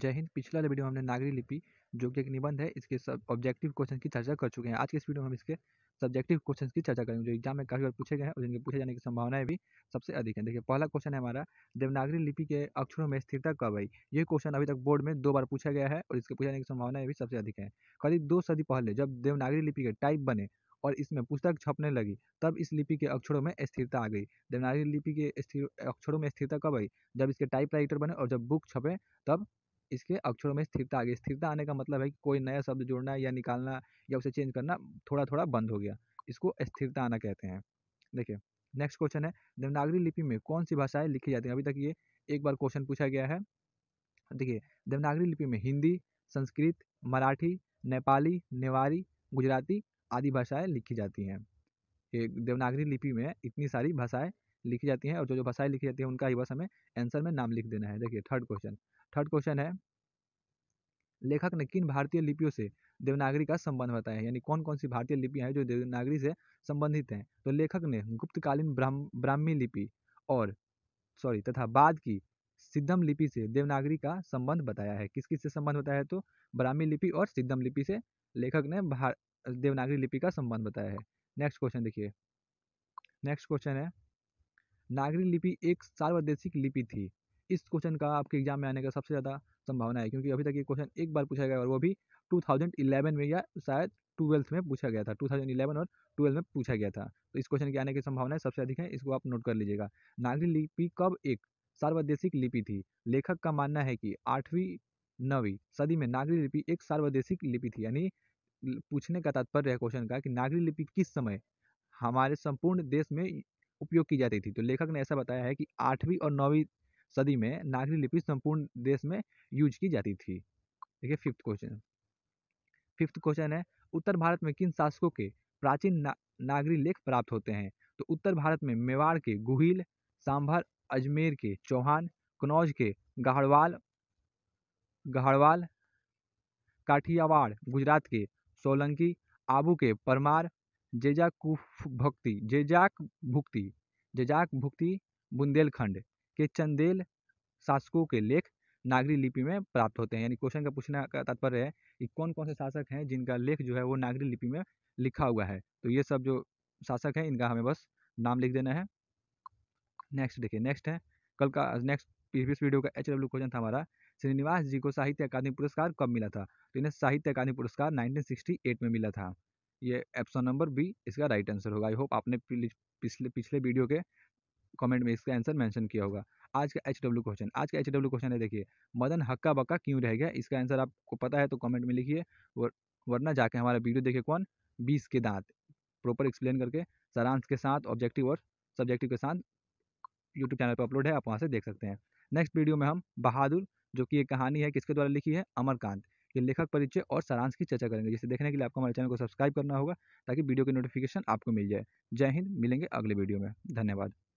जय हिंद पिछला वीडियो में हमने नागरी लिपि जो कि एक निबंध है इसके सब ऑब्जेक्टिव क्वेश्चन की चर्चा कर चुके हैं आज के इस वीडियो में हम इसके सब्जेक्टिव क्वेश्चन की चर्चा करेंगे जो एग्जाम में काफ़ी बार पूछे गए हैं और जिनके पूछे जाने की संभावनाएं भी सबसे अधिक है देखिए पहला क्वेश्चन है हमारा देवनागरी लिपि के अक्षरों में स्थिरता कब आई ये क्वेश्चन अभी तक बोर्ड में दो बार पूछा गया है और इसके पूछे जाने की संभावनाएं भी सबसे अधिक है करीब दो सदी पहले जब देवनागरी लिपि के टाइप बने और इसमें पुस्तक छपने लगी तब इस लिपि के अक्षरों में स्थिरता आ गई देवनागरी लिपि के अक्षरों में स्थिरता कब आई जब इसके टाइप बने और जब बुक छपे तब इसके अक्षरों में स्थिरता आ गई स्थिरता आने का मतलब है कि कोई नया शब्द जोड़ना या निकालना या उसे चेंज करना थोड़ा थोड़ा बंद हो गया इसको स्थिरता आना कहते हैं देखिए नेक्स्ट क्वेश्चन है देवनागरी लिपि में कौन सी भाषाएं लिखी जाती हैं अभी तक ये एक बार क्वेश्चन पूछा गया है देखिए देवनागरी लिपि में हिंदी संस्कृत मराठी नेपाली नेवारी गुजराती आदि भाषाएं लिखी जाती हैं देवनागरी लिपि में इतनी सारी भाषाएं लिखी जाती हैं और जो जो भाषाएं लिखी जाती हैं उनका ही बस हमें आंसर में नाम लिख देना है देखिए थर्ड क्वेश्चन थर्ड क्वेश्चन है लेखक ने किन भारतीय लिपियों से देवनागरी का संबंध बताया है यानी कौन कौन सी भारतीय लिपियाँ हैं जो देवनागरी से संबंधित हैं तो लेखक ने गुप्तकालीन ब्राह्म ब्राह्मी लिपि और सॉरी तथा बाद की सिद्धम लिपि से देवनागरी का संबंध बताया है किस किस से संबंध बताया है तो ब्राह्मी लिपि और सिद्धम लिपि से लेखक ने देवनागरी लिपि का संबंध बताया है नेक्स्ट क्वेश्चन देखिए नेक्स्ट क्वेश्चन है नागरी लिपि एक सार्वदेशिक लिपि थी इस क्वेश्चन का आपके एग्जाम में आने का सबसे ज़्यादा संभावना है क्योंकि अभी तक ये क्वेश्चन एक बार पूछा गया और वो भी 2011 में या शायद ट्वेल्थ में पूछा गया था 2011 और ट्वेल्थ में पूछा गया था तो इस क्वेश्चन के आने की संभावनाएं सबसे अधिक है इसको आप नोट कर लीजिएगा नागरी लिपि कब एक सार्वदेशिक लिपि थी लेखक का मानना है कि आठवीं नवीं सदी में नागरी लिपि एक सार्वदेशिक लिपि थी यानी पूछने का तात्पर्य है क्वेश्चन का कि नागरी लिपि किस समय हमारे संपूर्ण देश में उपयोग की जाती थी तो लेखक ने ऐसा बताया है कि आठवीं और नौवीं सदी में नागरी लिपि संपूर्ण देश में यूज की जाती थी देखिए फिफ्थ क्वेश्चन फिफ्थ क्वेश्चन है उत्तर भारत में किन शासकों के प्राचीन ना, नागरी लेख प्राप्त होते हैं तो उत्तर भारत में मेवाड़ के गुहिल सांभर अजमेर के चौहान कनौज के गहड़वाल गहड़वाल काठियावाड़ गुजरात के सोलंकी आबू के परमार जेजाक भक्ति जेजाक भुक्ति जेजाक भुक्ति बुंदेलखंड के चंदेल शासकों के लेख नागरी लिपि में प्राप्त होते हैं यानी क्वेश्चन का पूछना का तात्पर्य है कि कौन कौन से शासक हैं जिनका लेख जो है वो नागरी लिपि में लिखा हुआ है तो ये सब जो शासक हैं इनका हमें बस नाम लिख देना है नेक्स्ट देखिए नेक्स्ट है कल का नेक्स्ट प्रीवियस वीडियो का एच डब्ल्यू क्वेश्चन था हमारा श्रीनिवास जी को साहित्य अकादमी पुरस्कार कब मिला था तो इन्हें साहित्य अकादमी पुरस्कार 1968 में मिला था ये ऑप्शन नंबर बी इसका राइट आंसर होगा आई होप आपने पिछले पिछले वीडियो के कमेंट में इसका आंसर मेंशन किया होगा आज का एच डब्ल्यू क्वेश्चन आज का एच डब्ल्यू क्वेश्चन है देखिए मदन हक्का बक्का क्यों रह गया इसका आंसर आपको पता है तो कमेंट में लिखिए वरना जाके हमारा वीडियो देखिए कौन बीस के दांत प्रॉपर एक्सप्लेन करके सारांश के साथ ऑब्जेक्टिव और सब्जेक्टिव के साथ यूट्यूब चैनल पर अपलोड है आप वहाँ से देख सकते हैं नेक्स्ट वीडियो में हम बहादुर जो कि ये कहानी है किसके द्वारा लिखी है अमरकांत के लेखक परिचय और सारांश की चर्चा करेंगे जिसे देखने के लिए आपको हमारे चैनल को सब्सक्राइब करना होगा ताकि वीडियो की नोटिफिकेशन आपको मिल जाए जय हिंद मिलेंगे अगले वीडियो में धन्यवाद